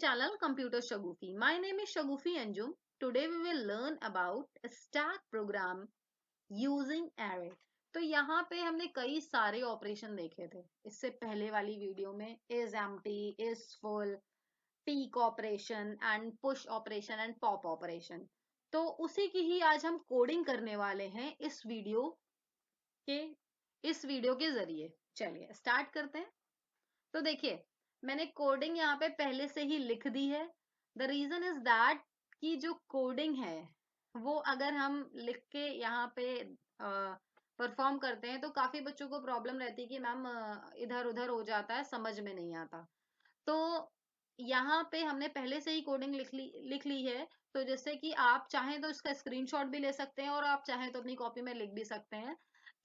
my channel Computer Shagufi. My name is Shagufi Anjum. Today we will learn about stack program using array. तो यहाँ पे हमने कई सारे ऑपरेशन देखे थे इससे पहले वाली वीडियो में is empty is full peek operation and push operation and pop operation तो उसी की ही आज हम कोडिंग करने वाले हैं इस वीडियो के इस वीडियो के जरिए चलिए स्टार्ट करते हैं तो देखिए मैंने कोडिंग यहाँ पे पहले से ही लिख दी है द रीजन इज दैट कि जो कोडिंग है वो अगर हम लिख के यहाँ पे परफॉर्म करते हैं तो काफी बच्चों को प्रॉब्लम रहती है कि मैम इधर उधर हो जाता है समझ में नहीं आता तो यहाँ पे हमने पहले से ही कोडिंग लिख ली लिख ली है तो जैसे कि आप चाहें तो इसका स्क्रीनशॉट भी ले सकते हैं और आप चाहें तो अपनी कॉपी में लिख भी सकते हैं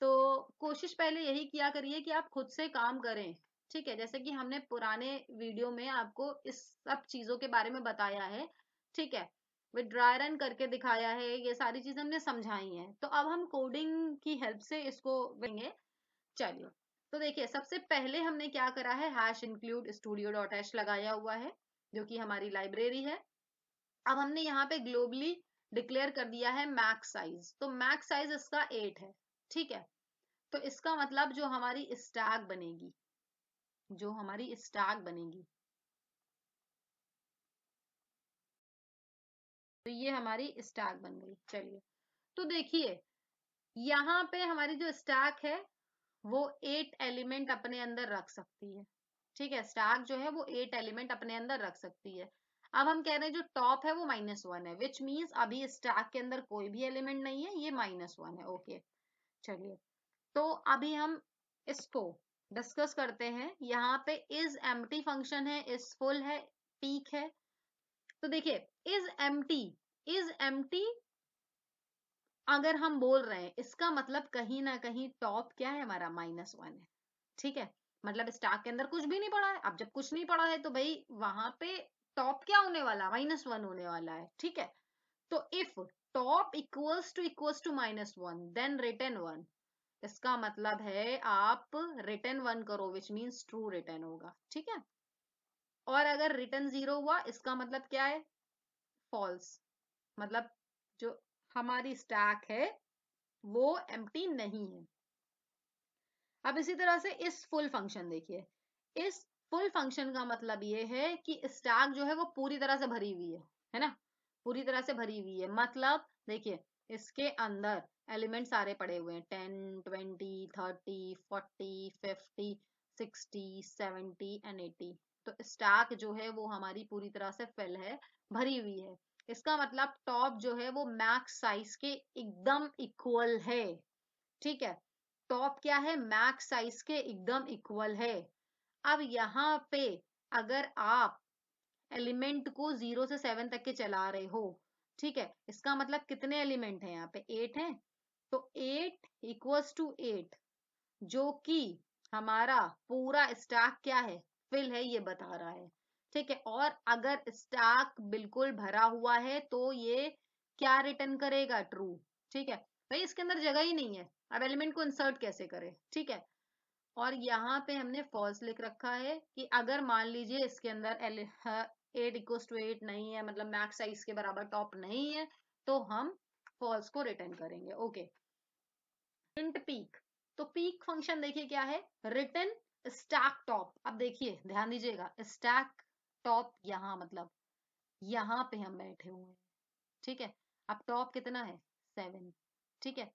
तो कोशिश पहले यही किया करिए कि आप खुद से काम करें ठीक है जैसे कि हमने पुराने वीडियो में आपको इस सब चीजों के बारे में बताया है ठीक है विद ड्राई रन करके दिखाया है ये सारी चीजें हमने समझाई हैं तो अब हम कोडिंग की हेल्प से इसको देंगे चलिए तो देखिए सबसे पहले हमने क्या करा है hash include stdio dot h लगाया हुआ है जो कि हमारी लाइब्रेरी है अब हमने यहाँ पे ग्लोबली डिक्लेयर कर दिया है मैक्स साइज तो मैक्स साइज इसका एट है ठीक है तो इसका मतलब जो हमारी स्टैक बनेगी जो हमारी स्टाक बनेगी तो ये हमारी स्टाक बन गई चलिए तो देखिए यहाँ पे हमारी जो स्टाक है वो एट एलिमेंट अपने अंदर रख सकती है ठीक है स्टाक जो है वो एट एलिमेंट अपने अंदर रख सकती है अब हम कह रहे हैं जो टॉप है वो माइनस वन है विच मीन्स अभी स्टाक के अंदर कोई भी एलिमेंट नहीं है ये माइनस वन है ओके चलिए तो अभी हम इसको डिस्कस करते हैं यहाँ पे इज एम टी फंक्शन है इज फुल है पीक है तो देखिए is em is empty अगर हम बोल रहे हैं इसका मतलब कहीं ना कहीं टॉप क्या है हमारा माइनस वन है ठीक है मतलब स्टाक के अंदर कुछ भी नहीं पड़ा है अब जब कुछ नहीं पड़ा है तो भाई वहां पे टॉप क्या होने वाला माइनस वन होने वाला है ठीक है तो if top equals to equals to minus one then return one इसका मतलब है आप रिटर्न वन करो विच मीन्स ट्रू रिटर्न होगा ठीक है और अगर रिटर्न जीरो हुआ इसका मतलब क्या है फॉल्स मतलब जो हमारी स्टैक है वो एम्प्टी नहीं है अब इसी तरह से इस फुल फंक्शन देखिए इस फुल फंक्शन का मतलब ये है कि स्टैक जो है वो पूरी तरह से भरी हुई है है ना पूरी तरह से भरी हुई है मतलब देखिए इसके अंदर एलिमेंट सारे पड़े हुए हैं ten twenty thirty forty fifty sixty seventy and eighty तो स्टैक जो है वो हमारी पूरी तरह से फिल है भरी हुई है इसका मतलब टॉप जो है वो मैक्स साइज के एकदम इक्वल है ठीक है टॉप क्या है मैक्स साइज के एकदम इक्वल है अब यहाँ पे अगर आप एलिमेंट को जीरो से सेवन तक के चला रहे हो ठीक है इसका मतलब कितने एलिमेंट हैं यहाँ पे एट हैं तो एट इक्वल्स टू एट जो कि हमारा पूरा स्टाक क्या है फिल है ये बता रहा है ठीक है और अगर स्टाक बिल्कुल भरा हुआ है तो ये क्या रिटर्न करेगा ट्रू ठीक है भाई इसके अंदर जगह ही नहीं है अब एलिमेंट को इंसर्ट कैसे करें ठीक है और यहाँ पे हमने फॉल्स लिख रखा है कि अगर मान लीजिए इसके अंदर एट इक्व टू एट नहीं है मतलब मैक्स साइज के बराबर टॉप नहीं है तो हम फॉल्स को रिटर्न करेंगे ओके इंट पीक तो पीक फंक्शन देखिए क्या है रिटर्न स्टैक टॉप अब देखिए ध्यान दीजिएगा स्टैक टॉप यहाँ मतलब यहाँ पे हम बैठे हुए हैं ठीक है अब टॉप कितना है सेवन ठीक है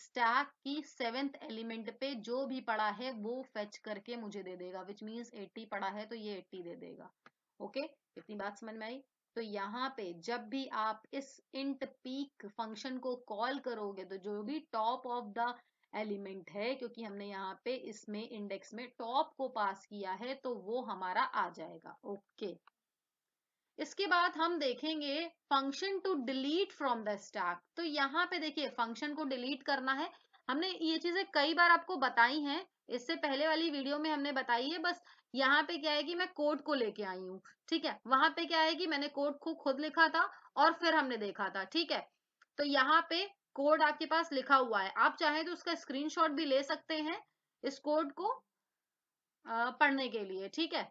स्टैक की सेवेंथ एलिमेंट पे जो भी पड़ा है वो फेच करके मुझे दे देगा विच मीन्स एट्टी पड़ा है तो ये एट्टी दे देगा ओके इतनी बात समझ में आई तो यहाँ पे जब भी आप इस इंट पीक फंक्शन को कॉल करोगे तो जो भी टॉप ऑफ द एलिमेंट है क्योंकि हमने यहाँ पे इसमें इंडेक्स में टॉप को पास किया है तो वो हमारा आ जाएगा ओके okay. इसके बाद हम देखेंगे function to delete from the stack तो यहाँ पे देखिए फंक्शन को डिलीट करना है हमने ये चीजें कई बार आपको बताई हैं इससे पहले वाली वीडियो में हमने बताई है बस यहाँ पे क्या है कि मैं कोड को लेके आई हूँ ठीक है वहां पे क्या है कि मैंने कोड को खुद लिखा था और फिर हमने देखा था ठीक है तो यहाँ पे कोड आपके पास लिखा हुआ है आप चाहे तो उसका स्क्रीनशॉट भी ले सकते हैं इस कोड को पढ़ने के लिए ठीक है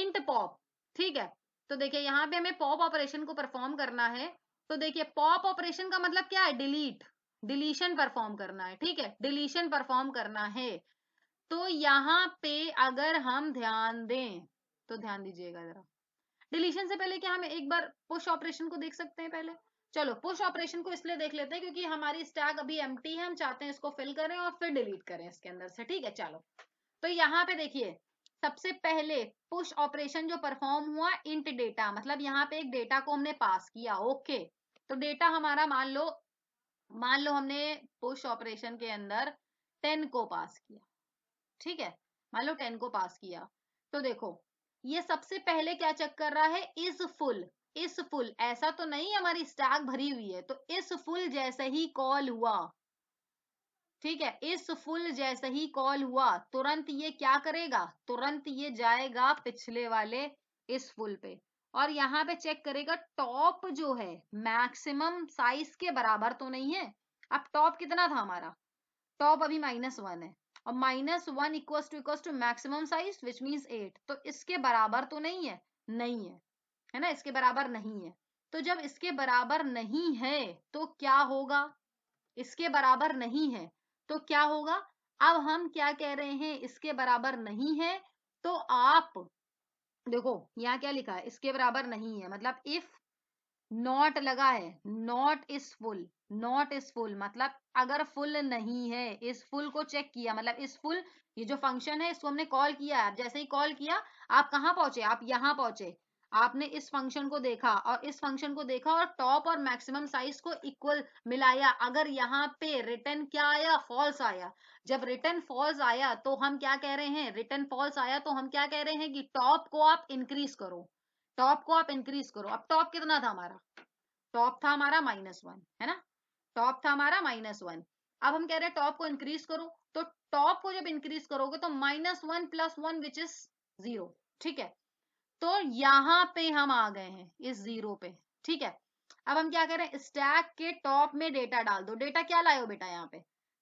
इंट पॉप ठीक है तो देखिए यहाँ पे हमें पॉप ऑपरेशन को परफॉर्म करना है तो देखिए पॉप ऑपरेशन का मतलब क्या है डिलीट डिलीशन परफॉर्म करना है ठीक है डिलीशन परफॉर्म करना है तो यहाँ पे अगर हम ध्यान दें तो ध्यान दीजिएगा जरा डिलीशन से पहले क्या हम एक बार पुश ऑपरेशन को देख सकते हैं पहले चलो पुश ऑपरेशन को इसलिए देख लेते हैं क्योंकि हमारी स्टैक अभी एम है हम चाहते हैं इसको फिल करें और फिर डिलीट करें इसके अंदर से ठीक है चलो तो यहाँ पे देखिए सबसे पहले पुश ऑपरेशन जो परफॉर्म हुआ इंट डेटा मतलब यहाँ पे एक डेटा को हमने पास किया ओके तो डेटा हमारा मान लो मान लो हमने पुश ऑपरेशन के अंदर टेन को पास किया ठीक है मान लो टेन को पास किया तो देखो ये सबसे पहले क्या चेक कर रहा है इज फुल इस फुल ऐसा तो नहीं हमारी स्टाक भरी हुई है तो इस फुल जैसे ही कॉल हुआ ठीक है इस फुल जैसे ही कॉल हुआ तुरंत ये क्या करेगा तुरंत ये जाएगा पिछले वाले इस फुल पे और यहाँ पे चेक करेगा टॉप जो है मैक्सिमम साइज के बराबर तो नहीं है अब टॉप कितना था हमारा टॉप अभी माइनस वन है और minus one equals to equals to maximum size which mean eight तो इसके बराबर तो नहीं है नहीं है है ना इसके बराबर नहीं है तो जब इसके बराबर नहीं है तो क्या होगा इसके बराबर नहीं है तो क्या होगा अब हम क्या कह रहे हैं इसके बराबर नहीं है तो आप देखो यहाँ क्या लिखा है इसके बराबर नहीं है मतलब इफ नॉट लगा है not is full not is full मतलब अगर फुल नहीं है इस फुल को चेक किया मतलब इस फुल ये जो फंक्शन है इसको हमने कॉल किया जैसे ही कॉल किया आप कहाँ पहुंचे आप यहाँ पहुंचे आपने इस फंक्शन को देखा और इस फंक्शन को देखा और टॉप और मैक्सिमम साइज को इक्वल मिलाया अगर यहाँ पे रिटर्न क्या आया फॉल्स आया जब रिटर्न फॉल्स आया तो हम क्या कह रहे हैं रिटर्न फॉल्स आया तो हम क्या कह रहे हैं कि टॉप को आप इंक्रीज करो टॉप को आप इंक्रीज करो अब टॉप कितना था हमारा टॉप था हमारा माइनस वन है ना टॉप था हमारा माइनस वन अब हम कह रहे हैं टॉप को इंक्रीज करो तो टॉप को जब इंक्रीज करोगे तो minus one plus one which is zero ठीक है तो यहां पे हम आ गए हैं इस जीरो पे ठीक है अब हम क्या करें स्टैक के टॉप में डेटा डाल दो डेटा क्या लाए हो बेटा यहाँ पे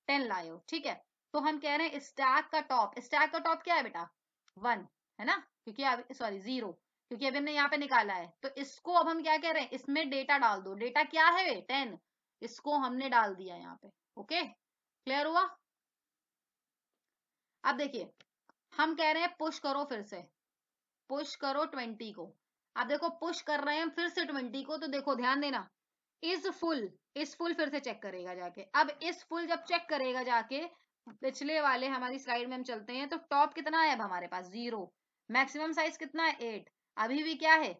टेन लाए हो ठीक है तो हम कह रहे हैं स्टैक का टॉप स्टैक का टॉप क्या है बेटा वन है ना क्योंकि सॉरी जीरो क्योंकि अभी हमने यहाँ पे निकाला है तो इसको अब हम क्या कह रहे हैं इसमें डेटा डाल दो डेटा क्या है टेन इसको हमने डाल दिया यहाँ पे ओके क्लियर हुआ अब देखिए हम कह रहे हैं पुश करो फिर से पुश करो ट्वेंटी को आप देखो पुश कर रहे हैं फिर से ट्वेंटी को तो देखो ध्यान देना इज फुल इस फुल फिर से चेक करेगा जाके अब इस फुल जब चेक करेगा जाके पिछले वाले हमारी स्लाइड में हम चलते हैं तो टॉप कितना है अब हमारे पास जीरो मैक्सिमम साइज कितना है एट अभी भी क्या है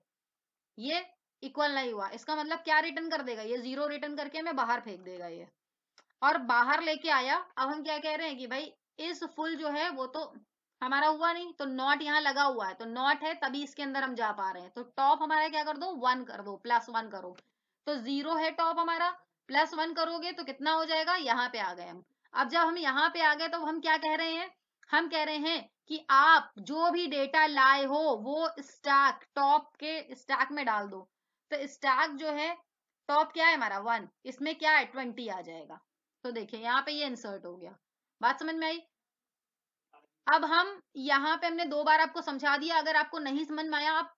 ये इक्वल नहीं हुआ इसका मतलब क्या रिटर्न कर देगा ये जीरो रिटर्न करके हमें बाहर फेंक देगा ये और बाहर लेके आया अब हम क्या कह रहे हैं कि भाई इस फुल जो है वो तो हमारा हुआ नहीं तो नॉट यहाँ लगा हुआ है तो नॉट है तभी इसके अंदर हम जा पा रहे हैं तो टॉप हमारा क्या कर दो वन कर दो प्लस वन करो तो जीरो है टॉप हमारा प्लस वन करोगे तो कितना हो जाएगा यहाँ पे आ गए हम अब जब हम यहाँ पे आ गए तो हम क्या कह रहे हैं हम कह रहे हैं कि आप जो भी डेटा लाए हो वो स्टैक टॉप के स्टैक में डाल दो तो स्टैक जो है टॉप क्या है हमारा वन इसमें क्या है ट्वेंटी आ जाएगा तो देखिये यहाँ पे ये इंसर्ट हो गया बात समझ में आई अब हम यहाँ पे हमने दो बार आपको समझा दिया अगर आपको नहीं समझ में आया आप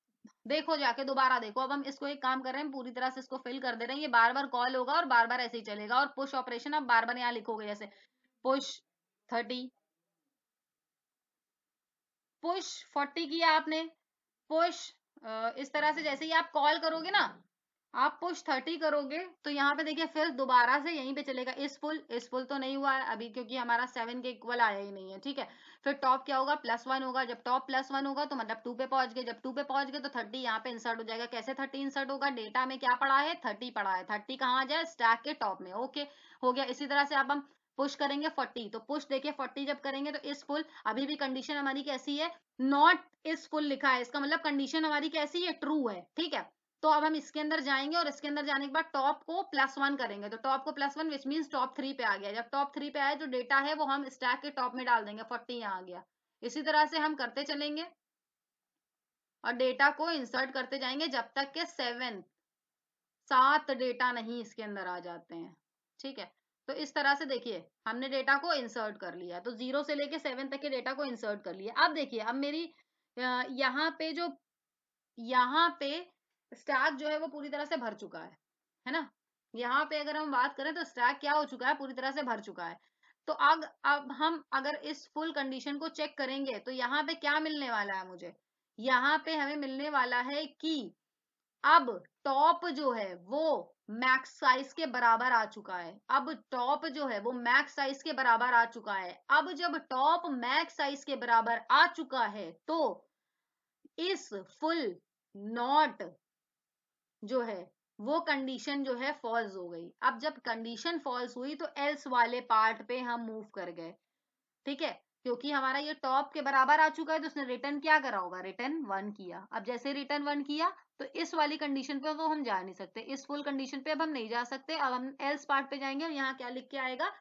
देखो जाके दोबारा देखो अब हम इसको एक काम कर रहे हैं पूरी तरह से इसको फिल कर दे रहे हैं ये बार बार कॉल होगा और बार बार ऐसे ही चलेगा और पुश ऑपरेशन आप बार बार यहाँ लिखोगे जैसे पुश थर्टी पुश फोर्टी किया आपने पुश इस तरह से जैसे ही आप कॉल करोगे ना आप पुश थर्टी करोगे तो यहाँ पे देखिए फिर दोबारा से यहीं पे चलेगा इस पुल इस पुल तो नहीं हुआ है अभी क्योंकि हमारा सेवन के इक्वल आया ही नहीं है ठीक है फिर टॉप क्या होगा प्लस वन होगा जब टॉप प्लस वन होगा तो मतलब टू पे पहुंच गए जब टू पे पहुंच गए तो थर्टी यहाँ पे इंसर्ट हो जाएगा कैसे थर्टी इंसर्ट होगा डेटा में क्या पड़ा है थर्टी पड़ा है थर्टी कहाँ आ जाए स्टैक के टॉप में ओके हो गया इसी तरह से अब हम पुश करेंगे फोर्टी तो पुश देखिए फोर्टी जब करेंगे तो इस फुल अभी भी कंडीशन हमारी कैसी है नॉट इस फुल लिखा है इसका मतलब कंडीशन हमारी कैसी है ट्रू है ठीक है तो अब हम इसके अंदर जाएंगे और इसके अंदर जाने के बाद टॉप को प्लस वन करेंगे तो टॉप को plus one which mean top three पे आ गया जब टॉप थ्री पे आया जो डेटा है वो हम स्टैक के टॉप में डाल देंगे फोर्टी यहाँ आ गया इसी तरह से हम करते चलेंगे और डेटा को इंसर्ट करते जाएंगे जब तक के सेवन सात डेटा नहीं इसके अंदर आ जाते हैं ठीक है तो इस तरह से देखिए हमने डेटा को इंसर्ट कर लिया तो जीरो से लेके सेवन तक के डेटा को इंसर्ट कर लिया अब देखिए अब मेरी यहाँ पे जो यहाँ पे स्टैक जो है वो पूरी तरह से भर चुका है है ना यहाँ पे अगर हम बात करें तो स्टैक क्या हो चुका है पूरी तरह से भर चुका है तो अब अब हम अगर इस फुल कंडीशन को चेक करेंगे तो यहाँ पे क्या मिलने वाला है मुझे यहाँ पे हमें मिलने वाला है कि अब टॉप जो है वो मैक्स साइज के बराबर आ चुका है अब टॉप जो है वो मैक्स साइज के बराबर आ चुका है अब जब टॉप मैक्स साइज के बराबर आ चुका है तो इस फुल नॉट जो है वो कंडीशन जो है फॉल्स हो गई अब जब कंडीशन फॉल्स हुई तो एल्स वाले पार्ट पे हम मूव कर गए ठीक है क्योंकि हमारा ये टॉप के बराबर आ चुका है तो उसने रिटर्न क्या करा होगा रिटर्न वन किया अब जैसे रिटर्न वन किया तो इस वाली कंडीशन पे तो हम जा नहीं सकते इस फुल कंडीशन पे अब हम नहीं जा सकते अब हम एल्स पार्ट पे जाएंगे और यहाँ क्या लिख के आएगा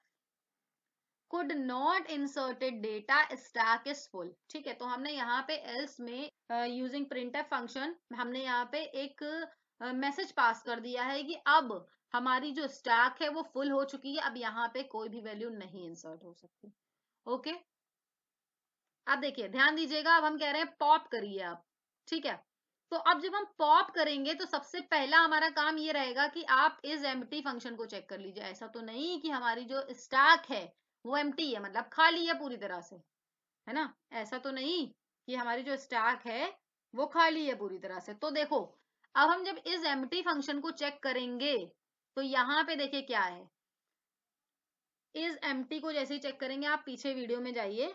could not inserted data stack is full ठीक है तो हमने यहाँ पे एल्स में यूजिंग प्रिंट फंक्शन हमने यहाँ पे एक मैसेज पास कर दिया है कि अब हमारी जो स्टैक है वो फुल हो चुकी है अब यहाँ पे कोई भी वैल्यू नहीं इंसर्ट हो सकती ओके अब देखिए ध्यान दीजिएगा अब हम कह रहे हैं पॉप करिए आप ठीक है तो अब जब हम पॉप करेंगे तो सबसे पहला हमारा काम ये रहेगा कि आप इस एम फंक्शन को चेक कर लीजिए ऐसा तो नहीं कि हमारी जो स्टैक है वो एम है मतलब खाली है पूरी तरह से है ना ऐसा तो नहीं कि हमारी जो स्टैक है वो खाली है पूरी तरह से तो देखो अब हम जब इस एम फंक्शन को चेक करेंगे तो यहाँ पे देखिए क्या है इस एम को जैसे ही चेक करेंगे आप पीछे वीडियो में जाइए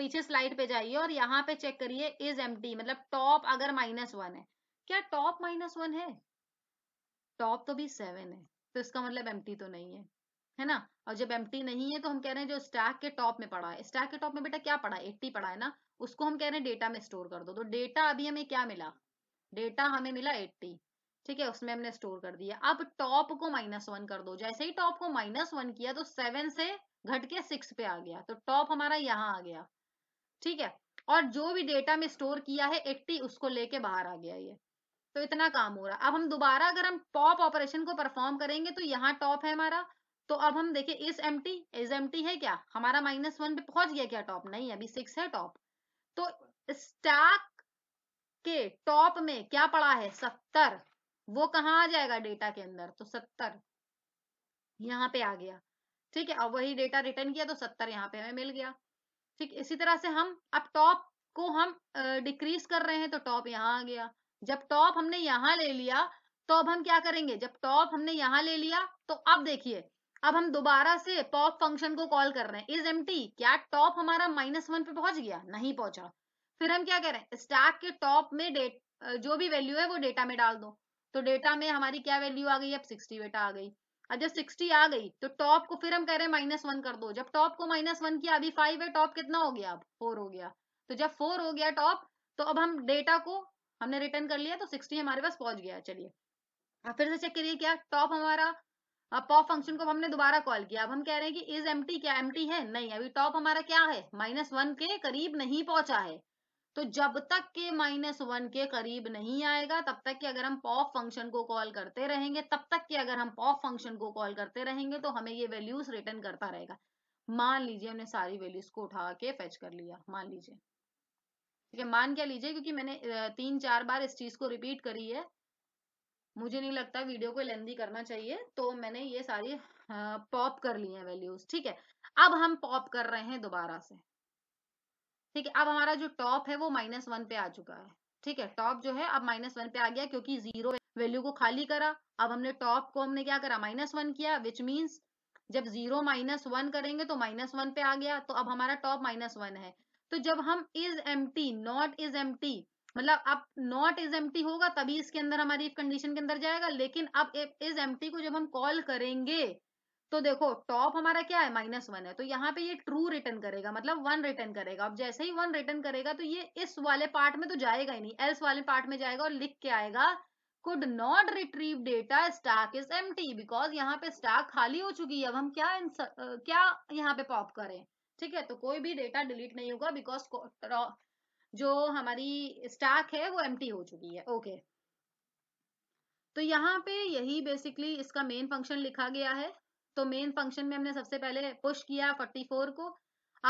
पीछे स्लाइड पे जाइए और यहाँ पे चेक करिए इज एम मतलब टॉप अगर माइनस वन है क्या टॉप माइनस वन है टॉप तो भी सेवन है तो इसका मतलब एम तो नहीं है है ना और जब एम नहीं है तो हम कह रहे हैं जो स्टैक के टॉप में पड़ा है स्टैक के टॉप में बेटा क्या पड़ा है एट्टी पड़ा है ना उसको हम कह रहे हैं डेटा में स्टोर कर दो तो डेटा अभी हमें क्या मिला डेटा हमें मिला 80 ठीक है उसमें हमने स्टोर कर दिया अब टॉप को माइनस वन कर दो जैसे ही टॉप को माइनस वन किया तो सेवन से घट के सिक्स पे आ गया तो टॉप हमारा यहाँ आ गया ठीक है और जो भी डेटा में स्टोर किया है एट्टी उसको लेके बाहर आ गया ये तो इतना काम हो रहा है अब हम दोबारा अगर हम टॉप ऑपरेशन को परफॉर्म करेंगे तो यहाँ टॉप है हमारा तो अब हम देखें इस empty is empty है क्या हमारा माइनस वन पे पहुंच गया क्या टॉप नहीं अभी सिक्स है टॉप तो स्टैक के टॉप में क्या पड़ा है सत्तर वो कहा आ जाएगा डेटा के अंदर तो सत्तर यहाँ पे आ गया ठीक है अब वही डेटा रिटर्न किया तो सत्तर यहाँ पे हमें मिल गया ठीक इसी तरह से हम अब टॉप को हम डिक्रीज कर रहे हैं तो टॉप यहाँ आ गया जब टॉप हमने यहाँ ले लिया तो अब हम क्या करेंगे जब टॉप हमने यहाँ ले लिया तो अब देखिए अब हम दोबारा से पॉप फंक्शन को कॉल कर रहे हैं इज एम क्या टॉप हमारा माइनस वन पे पहुंच गया नहीं पहुंचा फिर हम क्या कह रहे हैं स्टैक के टॉप में डेट जो भी वैल्यू है वो डेटा में डाल दो तो डेटा में हमारी क्या वैल्यू आ गई अब सिक्सटी बेटा आ गई अब जब सिक्सटी आ गई तो टॉप को फिर हम कह रहे हैं माइनस वन कर दो जब टॉप को माइनस वन किया अभी फाइव है टॉप कितना हो गया अब फोर हो गया तो जब फोर हो गया टॉप तो अब हम डेटा को हमने रिटर्न कर लिया तो सिक्सटी हमारे पास पहुंच गया चलिए अब फिर से चेक करिए क्या टॉप हमारा पॉप फंक्शन को हमने दोबारा कॉल किया अब हम कह रहे हैं कि इज एम क्या एम है नहीं अभी टॉप हमारा क्या है माइनस वन के करीब नहीं पहुंचा है तो जब तक के माइनस वन के करीब नहीं आएगा तब तक कि अगर हम पॉप फंक्शन को कॉल करते रहेंगे तब तक कि अगर हम पॉप फंक्शन को कॉल करते रहेंगे तो हमें ये वैल्यूज रिटर्न करता रहेगा मान लीजिए हमने सारी वैल्यूज को उठा के फेच कर लिया मान लीजिए ठीक है मान क्या लीजिए क्योंकि मैंने तीन चार बार इस चीज को रिपीट करी है मुझे नहीं लगता वीडियो को लेंदी करना चाहिए तो मैंने ये सारी पॉप कर ली है वैल्यूज ठीक है अब हम पॉप कर रहे हैं दोबारा से ठीक है अब हमारा जो टॉप है वो माइनस वन पे आ चुका है ठीक है टॉप जो है अब माइनस वन पे आ गया क्योंकि जीरो वैल्यू को खाली करा अब हमने टॉप को हमने क्या करा माइनस वन किया विच मीन्स जब जीरो माइनस वन करेंगे तो माइनस वन पे आ गया तो अब हमारा टॉप माइनस वन है तो जब हम is empty not is empty मतलब अब नॉट इज एम होगा तभी इसके अंदर हमारी कंडीशन के अंदर जाएगा लेकिन अब इज एम को जब हम कॉल करेंगे तो देखो टॉप हमारा क्या है माइनस वन है तो यहाँ पे ये ट्रू रिटर्न करेगा मतलब वन रिटर्न करेगा अब जैसे ही वन रिटर्न करेगा तो ये इस वाले पार्ट में तो जाएगा ही नहीं एल्स वाले पार्ट में जाएगा और लिख के आएगा could not retrieve data stack is em because यहाँ पे स्टाक खाली हो चुकी है अब हम क्या इंसर, क्या यहाँ पे पॉप करें ठीक है तो कोई भी डेटा डिलीट नहीं होगा बिकॉज जो हमारी स्टाक है वो एम हो चुकी है ओके okay. तो यहाँ पे यही बेसिकली इसका मेन फंक्शन लिखा गया है तो मेन फंक्शन में हमने सबसे पहले पुश किया 44 को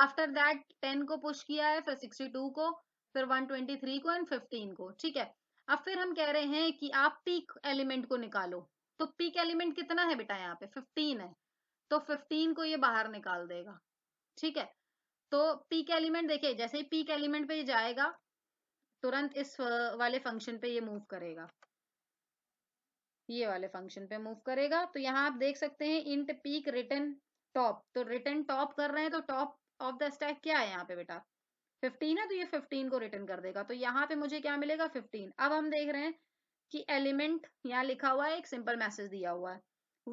आफ्टर दैट 10 को पुश किया है फिर 62 को फिर 123 को एंड 15 को ठीक है अब फिर हम कह रहे हैं कि आप पीक एलिमेंट को निकालो तो पीक एलिमेंट कितना है बेटा यहाँ पे 15 है तो 15 को ये बाहर निकाल देगा ठीक है तो पीक एलिमेंट देखिए जैसे ही पीक एलिमेंट पे जाएगा तुरंत इस वाले फंक्शन पे ये मूव करेगा ये वाले फंक्शन पे मूव करेगा तो यहाँ आप देख सकते हैं इंट पीक रिटर्न टॉप तो रिटर्न टॉप कर रहे हैं तो टॉप ऑफ द स्टैक क्या है यहाँ पे बेटा 15 है तो ये 15 को रिटर्न कर देगा तो यहाँ पे मुझे क्या मिलेगा 15 अब हम देख रहे हैं कि एलिमेंट यहाँ लिखा हुआ है एक सिंपल मैसेज दिया हुआ है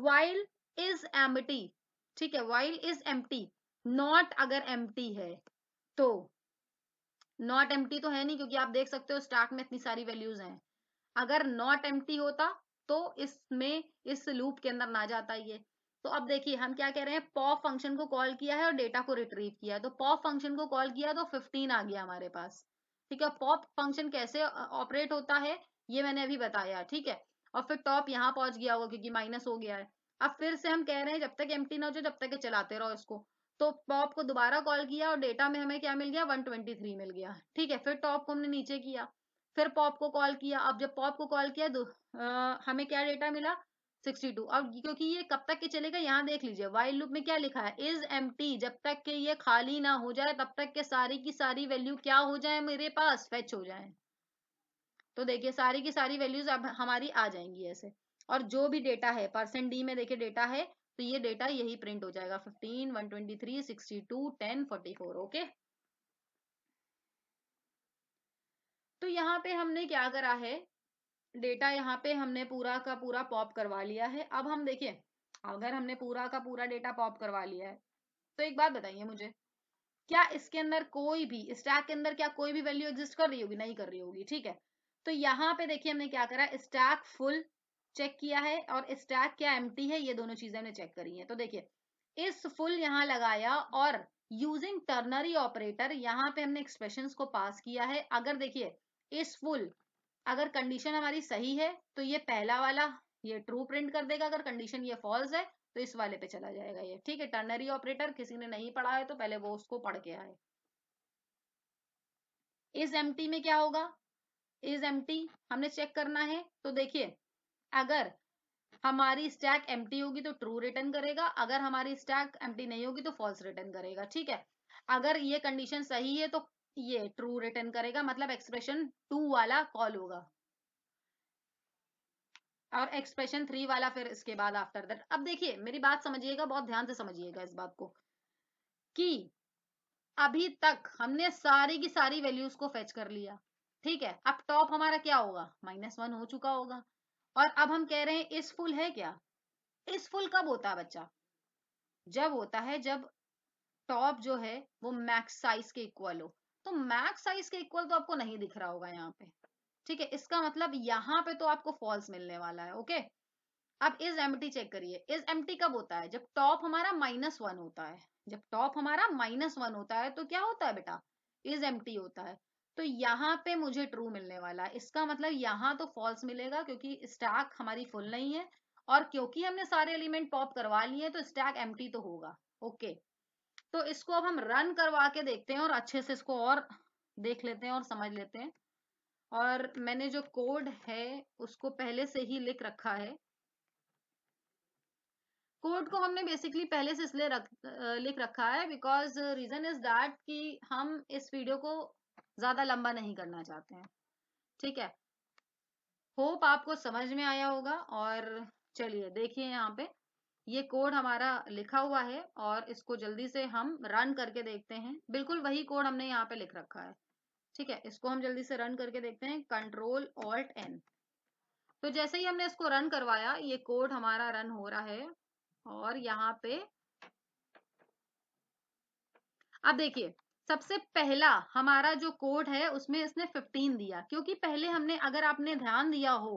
वाइल इज एम ठीक है वाइल इज एम नॉट अगर एम है तो नॉट एम तो है नहीं क्योंकि आप देख सकते हो स्टैक में इतनी सारी वैल्यूज हैं अगर नॉट एम होता तो इसमें इस लूप के अंदर ना जाता ये तो अब देखिए हम क्या कह रहे हैं पॉ फंक्शन को कॉल किया है और डेटा को रिट्रीव किया है तो पॉ फंक्शन को कॉल किया तो 15 आ गया हमारे पास ठीक है पॉप फंक्शन कैसे ऑपरेट होता है ये मैंने अभी बताया ठीक है और फिर टॉप यहाँ पहुंच गया होगा क्योंकि माइनस हो गया है अब फिर से हम कह रहे हैं जब तक एम्प्टी ना हो जाए तब तक चलाते रहो इसको तो पॉप को दोबारा कॉल किया और डेटा में हमें क्या मिल गया थ्री मिल गया ठीक है फिर टॉप को हमने नीचे किया फिर पॉप को कॉल किया अब जब पॉप को कॉल किया तो आ, हमें क्या डेटा मिला 62 अब क्योंकि ये कब तक के चलेगा यहाँ देख लीजिए वाइल्ड लूप में क्या लिखा है इज एम जब तक के ये खाली ना हो जाए तब तक के सारी की सारी वैल्यू क्या हो जाए मेरे पास फेच हो जाए तो देखिए सारी की सारी वैल्यूज अब हमारी आ जाएंगी ऐसे और जो भी डेटा है परसेंट डी में देखिए डेटा है तो ये डेटा यही प्रिंट हो जाएगा fifteen one twenty three sixty two ten forty four okay तो यहाँ पे हमने क्या करा है डेटा यहाँ पे हमने पूरा का पूरा पॉप करवा लिया है अब हम देखिए अगर हमने पूरा का पूरा डेटा पॉप करवा लिया है तो एक बात बताइए मुझे क्या इसके अंदर कोई भी स्टैक के अंदर क्या कोई भी वैल्यू एग्जिस्ट कर रही होगी नहीं कर रही होगी ठीक है तो यहाँ पे देखिए हमने क्या करा स्टैक फुल चेक किया है और स्टैक क्या एम है ये दोनों चीजें हमने चेक करी है तो देखिए इस फुल यहाँ लगाया और यूजिंग टर्नरी ऑपरेटर यहाँ पे हमने एक्सप्रेशन को पास किया है अगर देखिए इज फुल अगर कंडीशन हमारी सही है तो ये पहला वाला ये ट्रू प्रिंट कर देगा अगर कंडीशन ये फॉल्स है तो इस वाले पे चला जाएगा ये ठीक है टर्नरी ऑपरेटर किसी ने नहीं पढ़ा है तो पहले वो उसको पढ़ के आए इस एम में क्या होगा इस एम हमने चेक करना है तो देखिए अगर हमारी स्टैक एम होगी तो ट्रू रिटर्न करेगा अगर हमारी स्टैक एम नहीं होगी तो फॉल्स रिटर्न करेगा ठीक है अगर ये कंडीशन सही है तो ये ट्रू रिटर्न करेगा मतलब एक्सप्रेशन टू वाला कॉल होगा और एक्सप्रेशन थ्री वाला फिर इसके बाद आफ्टर दैट अब देखिए मेरी बात समझिएगा बहुत ध्यान से समझिएगा इस बात को कि अभी तक हमने सारी की सारी वैल्यूज को फेच कर लिया ठीक है अब टॉप हमारा क्या होगा माइनस वन हो चुका होगा और अब हम कह रहे हैं इस फुल है क्या इस फुल कब होता है बच्चा जब होता है जब टॉप जो है वो मैक्स साइज के इक्वल हो तो मैक्स साइज के इक्वल तो आपको नहीं दिख रहा होगा यहाँ पे ठीक है इसका मतलब यहाँ पे तो आपको फॉल्स मिलने वाला है ओके अब इज एम चेक करिए इज एम कब होता है जब टॉप हमारा माइनस वन होता है जब टॉप हमारा माइनस वन होता है तो क्या होता है बेटा इज एम होता है तो यहाँ पे मुझे ट्रू मिलने वाला है इसका मतलब यहाँ तो फॉल्स मिलेगा क्योंकि स्टैक हमारी फुल नहीं है और क्योंकि हमने सारे एलिमेंट पॉप करवा लिए तो स्टैक एम तो होगा ओके okay. तो इसको अब हम रन करवा के देखते हैं और अच्छे से इसको और देख लेते हैं और समझ लेते हैं और मैंने जो कोड है उसको पहले से ही लिख रखा है कोड को हमने बेसिकली पहले से इसलिए रख, लिख रखा है बिकॉज रीजन इज दैट कि हम इस वीडियो को ज्यादा लंबा नहीं करना चाहते हैं ठीक है होप आपको समझ में आया होगा और चलिए देखिए यहाँ पे ये कोड हमारा लिखा हुआ है और इसको जल्दी से हम रन करके देखते हैं बिल्कुल वही कोड हमने यहाँ पे लिख रखा है ठीक है इसको हम जल्दी से रन करके देखते हैं कंट्रोल ऑल्ट एन तो जैसे ही हमने इसको रन करवाया ये कोड हमारा रन हो रहा है और यहाँ पे अब देखिए सबसे पहला हमारा जो कोड है उसमें इसने 15 दिया क्योंकि पहले हमने अगर आपने ध्यान दिया हो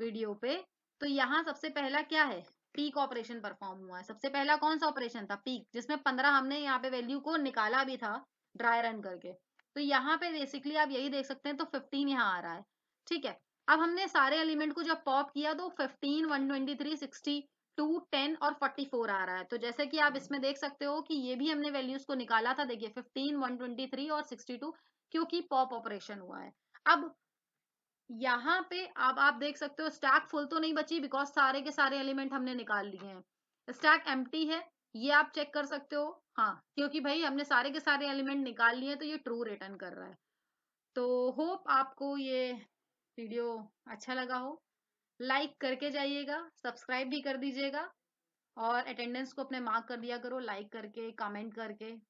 वीडियो पे तो यहाँ सबसे पहला क्या है पीक ऑपरेशन परफॉर्म हुआ है सबसे पहला कौन सा ऑपरेशन था पीक जिसमें पंद्रह हमने यहाँ पे वैल्यू को निकाला भी था ड्राई रन करके तो यहाँ पे बेसिकली आप यही देख सकते हैं तो फिफ्टीन यहाँ आ रहा है ठीक है अब हमने सारे एलिमेंट को जब पॉप किया तो fifteen one twenty three sixty two ten और फोर्टी फोर आ रहा है तो जैसे कि आप इसमें देख सकते हो कि ये भी हमने वैल्यूज को निकाला था देखिए फिफ्टीन वन ट्वेंटी थ्री और सिक्सटी टू क्योंकि पॉप ऑपरेशन हुआ है अब यहाँ पे आप आप देख सकते हो स्टैक फुल तो नहीं बची बिकॉज सारे के सारे एलिमेंट हमने निकाल लिए हैं स्टैक एम है ये आप चेक कर सकते हो हाँ क्योंकि भाई हमने सारे के सारे एलिमेंट निकाल लिए तो ये ट्रू रिटर्न कर रहा है तो होप आपको ये वीडियो अच्छा लगा हो लाइक करके जाइएगा सब्सक्राइब भी कर दीजिएगा और अटेंडेंस को अपने मार्क कर दिया करो लाइक करके कमेंट करके